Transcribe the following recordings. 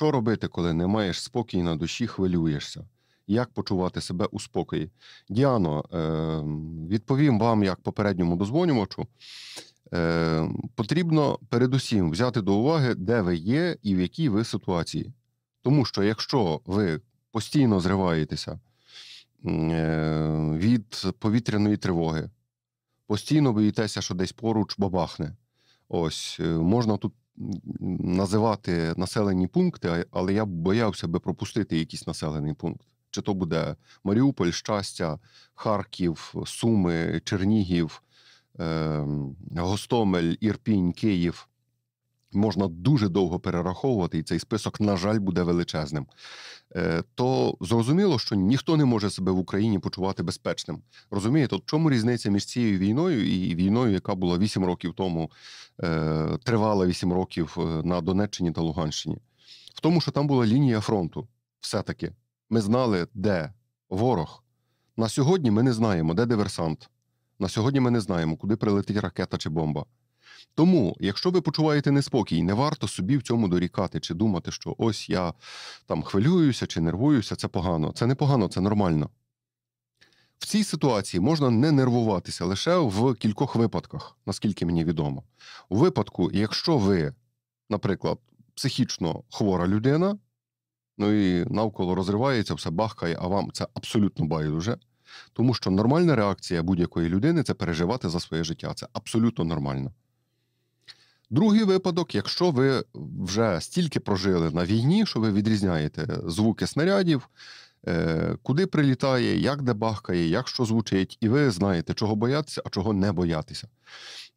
Що робити, коли не маєш спокій на душі, хвилюєшся? Як почувати себе у спокої? Діано, ем, відповім вам як попередньому дозвонювачу. Ем, потрібно передусім взяти до уваги, де ви є і в якій ви ситуації. Тому що якщо ви постійно зриваєтеся ем, від повітряної тривоги, постійно боїтеся, що десь поруч бабахне. Ось е, можна тут називати населені пункти, але я боявся би пропустити якийсь населений пункт. Чи то буде Маріуполь, Щастя, Харків, Суми, Чернігів, ем, Гостомель, Ірпінь, Київ можна дуже довго перераховувати, і цей список, на жаль, буде величезним. Е, то зрозуміло, що ніхто не може себе в Україні почувати безпечним. Розумієте, от чому різниця між цією війною і війною, яка була 8 років тому, е, тривала 8 років е, на Донеччині та Луганщині, в тому, що там була лінія фронту. Все-таки ми знали, де ворог. На сьогодні ми не знаємо, де диверсант. На сьогодні ми не знаємо, куди прилетить ракета чи бомба. Тому, якщо ви почуваєте неспокій, не варто собі в цьому дорікати чи думати, що ось я там хвилююся чи нервуюся, це погано. Це не погано, це нормально. В цій ситуації можна не нервуватися лише в кількох випадках, наскільки мені відомо. У випадку, якщо ви, наприклад, психічно хвора людина, ну і навколо розривається, все бахкає, а вам це абсолютно байдуже. Тому що нормальна реакція будь-якої людини це переживати за своє життя. Це абсолютно нормально. Другий випадок, якщо ви вже стільки прожили на війні, що ви відрізняєте звуки снарядів, е, куди прилітає, як де бахкає, як що звучить, і ви знаєте, чого боятися, а чого не боятися.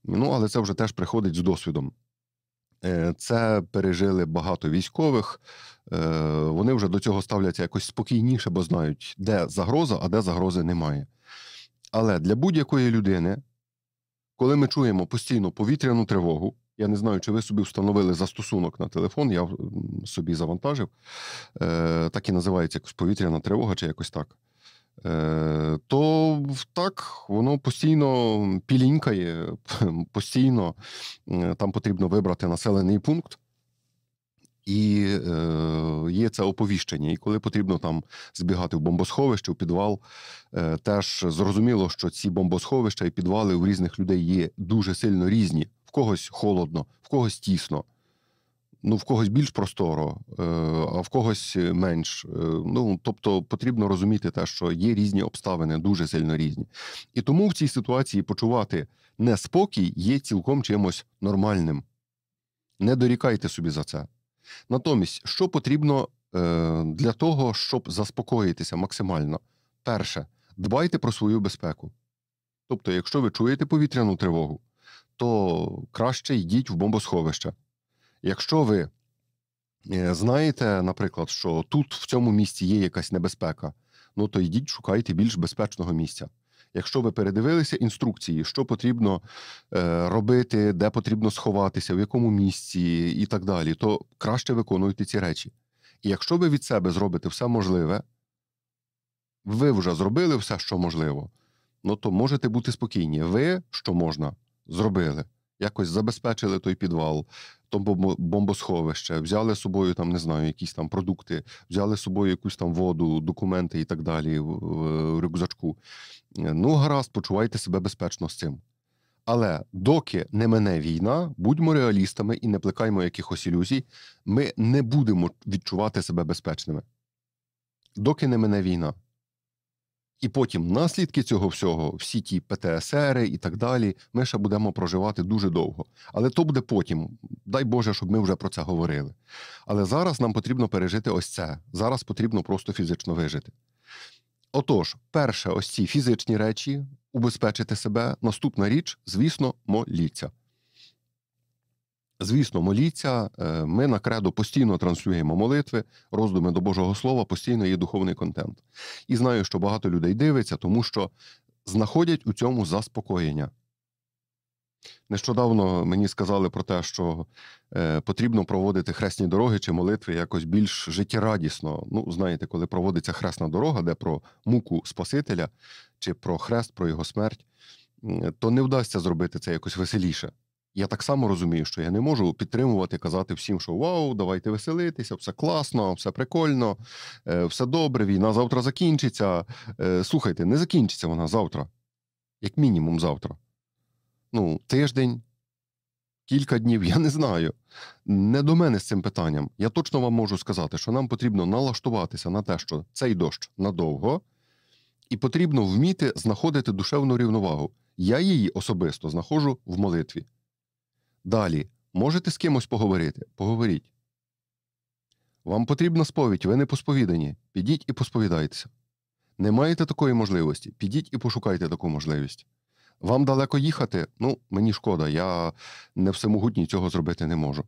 Ну, але це вже теж приходить з досвідом. Е, це пережили багато військових, е, вони вже до цього ставляться якось спокійніше, бо знають, де загроза, а де загрози немає. Але для будь-якої людини, коли ми чуємо постійно повітряну тривогу, я не знаю, чи ви собі встановили застосунок на телефон, я собі завантажив. Е, Так і називається якось повітряна тривога, чи якось так. Е, То так, воно постійно пілінькає, постійно там потрібно вибрати населений пункт. І е, є це оповіщення. І коли потрібно там збігати в бомбосховище, в підвал, е, теж зрозуміло, що ці бомбосховища і підвали у різних людей є дуже сильно різні когось холодно, в когось тісно, ну в когось більш просторо, е, а в когось е, менш. Е, ну тобто потрібно розуміти те, що є різні обставини, дуже сильно різні. І тому в цій ситуації почувати неспокій є цілком чимось нормальним. Не дорікайте собі за це. Натомість, що потрібно для того, щоб заспокоїтися максимально, перше, дбайте про свою безпеку. Тобто, якщо ви чуєте повітряну тривогу, то краще йдіть в бомбосховище. Якщо ви е, знаєте, наприклад, що тут в цьому місці є якась небезпека, ну то йдіть, шукайте більш безпечного місця. Якщо ви передивилися інструкції, що потрібно е, робити, де потрібно сховатися, в якому місці і так далі, то краще виконуйте ці речі. І якщо ви від себе зробите все можливе, ви вже зробили все, що можливо, ну то можете бути спокійні. Ви, що можна, зробили. Якось забезпечили той підвал, то бомбосховище, взяли з собою там, не знаю, якісь там продукти, взяли з собою якусь там воду, документи і так далі в рюкзачку. Ну, гаразд, почувайте себе безпечно з цим. Але доки не мине війна, будьмо реалістами і не плекаймо якихось ілюзій, ми не будемо відчувати себе безпечними. Доки не мине війна. І потім наслідки цього всього, всі ті ПТСР і так далі, ми ще будемо проживати дуже довго. Але то буде потім. Дай Боже, щоб ми вже про це говорили. Але зараз нам потрібно пережити ось це. Зараз потрібно просто фізично вижити. Отож, перше, ось ці фізичні речі, убезпечити себе. Наступна річ, звісно, моліться. Звісно, моліться. Е, ми на кредо постійно транслюємо молитви, роздуми до Божого Слова, постійно є духовний контент. І знаю, що багато людей дивиться, тому що знаходять у цьому заспокоєння. Нещодавно мені сказали про те, що е, потрібно проводити хресні дороги чи молитви якось більш життєрадісно. Ну, знаєте, коли проводиться хресна дорога, де про муку Спасителя чи про хрест, про його смерть, то не вдасться зробити це якось веселіше. Я так само розумію, що я не можу підтримувати, казати всім, що вау, давайте веселитися, все класно, все прикольно, е, все добре. Війна завтра закінчиться. Е, слухайте, не закінчиться вона завтра, як мінімум, завтра. Ну, тиждень, кілька днів, я не знаю. Не до мене з цим питанням. Я точно вам можу сказати, що нам потрібно налаштуватися на те, що цей дощ надовго, і потрібно вміти знаходити душевну рівновагу. Я її особисто знаходжу в молитві. Далі, можете з кимось поговорити? Поговоріть. Вам потрібна сповідь, ви не посповідані. Підіть і посповідайтеся. Не маєте такої можливості. Підіть і пошукайте таку можливість. Вам далеко їхати? Ну, мені шкода, я не всемогутній цього зробити не можу.